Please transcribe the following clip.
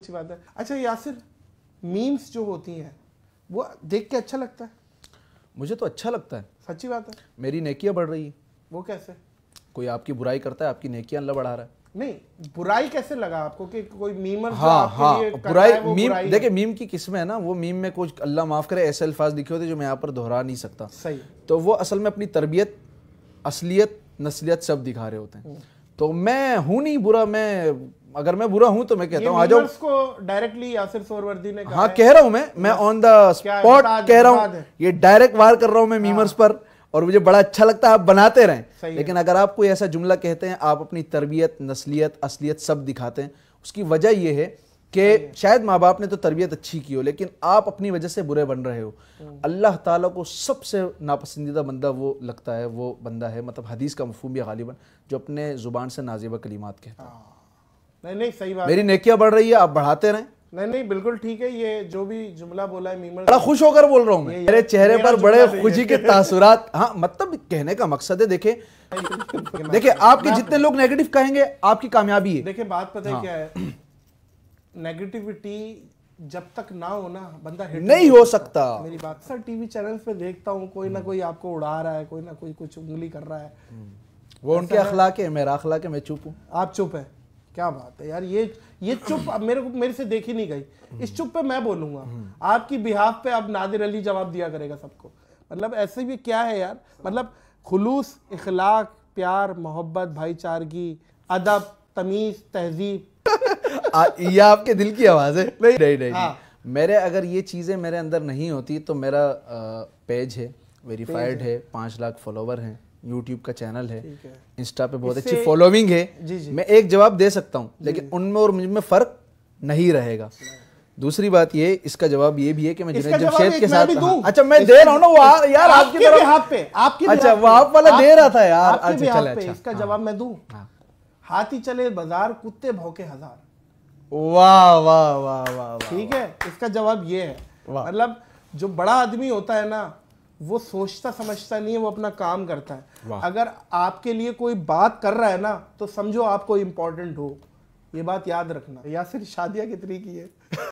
अच्छी बात है अच्छा यासिर मीम्स जो होती हैं वो देख के अच्छा लगता है मुझे तो अच्छा लगता है सच्ची बात है मेरी नेकियां बढ़ रही है वो कैसे कोई आपकी बुराई करता है आपकी नेकियां अल्लाह बढ़ा रहा है नहीं बुराई कैसे लगा आपको कि कोई मीमर हाँ हाँ बुराई मीम देखिए मीम की किस्म है ना वो मीम में कुछ अल्लाह माफ़ करे ऐसे अल्फाज लिखे होते जो मैं यहाँ पर दोहरा नहीं सकता सही तो वो असल में अपनी तरबियत असलियत नस्लियत सब दिखा रहे होते हैं हम्म। तो मैं हूं नहीं बुरा मैं अगर मैं बुरा हूं तो मैं कहता हूं आ जाओ को डायरेक्टली यासिर सोरवर्दी ने कहा हाँ कह रहा हूं मैं मैं ऑन द स्पॉट कह रहा हूं ये डायरेक्ट वार कर रहा हूं मैं मीमर्स हाँ। पर और मुझे बड़ा अच्छा लगता है आप बनाते रहें लेकिन अगर आप कोई ऐसा जुमला कहते हैं आप अपनी तरबियत नस्लियत असलियत सब दिखाते हैं उसकी वजह यह है कि शायद माँ बाप ने तो तरबियत अच्छी की हो लेकिन आप अपनी वजह से बुरे बन रहे हो हम्म। अल्लाह ताला को सबसे नापसंदीदा बंदा वो लगता है वो बंदा है मतलब हदीस का मफहम भी गालिबन जो अपने ज़ुबान से नाजिबा कलीमात कहता है हाँ। नहीं नहीं सही बात मेरी नेकिया बढ़ रही है आप बढ़ाते रहे नहीं नहीं बिल्कुल ठीक है ये जो भी जुमला बोला है मीमर बड़ा खुश होकर बोल रहा हूँ मैं मेरे चेहरे पर बड़े खुशी के तासुरात हाँ मतलब कहने का मकसद है देखे देखे आपके जितने लोग नेगेटिव कहेंगे आपकी कामयाबी है देखे बात पता है हाँ। क्या है नेगेटिविटी जब तक ना हो ना बंदा हिट नहीं हो सकता मेरी बात सर टीवी चैनल पे देखता हूँ कोई ना हम्म। कोई आपको उड़ा रहा है कोई ना कोई कुछ उंगली कर रहा है हम्म। वो उनके अखलाक है मेरा अखलाक है मैं चुप हूँ आप चुप है क्या बात है यार ये ये चुप अब मेरे को मेरे से देखी नहीं गई इस चुप पे मैं बोलूंगा आपकी बिहाफ पे अब नादिर अली जवाब दिया करेगा सबको मतलब ऐसे भी क्या है यार मतलब खुलूस इखलाक प्यार मोहब्बत भाईचारगी अदब तमीज तहजीब ये आपके दिल की आवाज़ है नहीं नहीं, नहीं, हाँ। मेरे अगर ये चीज़ें मेरे अंदर नहीं होती तो मेरा पेज है वेरीफाइड है पाँच लाख फॉलोवर हैं यूट्यूब का चैनल है इंस्टा पे बहुत अच्छी फॉलोइंग है जी जी। मैं एक जवाब दे सकता हूँ लेकिन उनमें और मुझ में फ़र्क नहीं रहेगा दूसरी बात ये इसका जवाब ये भी है कि मैं जब जमशेद के साथ हाँ। अच्छा मैं दे रहा हूँ ना वो यार आपकी तरफ हाथ पे आपकी अच्छा वो आप वाला दे रहा था यार अच्छा चले अच्छा इसका हाँ। जवाब मैं दू हाँ। हाथी चले बाजार कुत्ते भौके हजार वाह वाह वाह वाह ठीक है इसका जवाब ये है मतलब जो बड़ा आदमी होता है ना वो सोचता समझता नहीं है वो अपना काम करता है अगर आपके लिए कोई बात कर रहा है ना तो समझो आपको इम्पोर्टेंट हो ये बात याद रखना या सिर्फ शादियाँ कितनी की है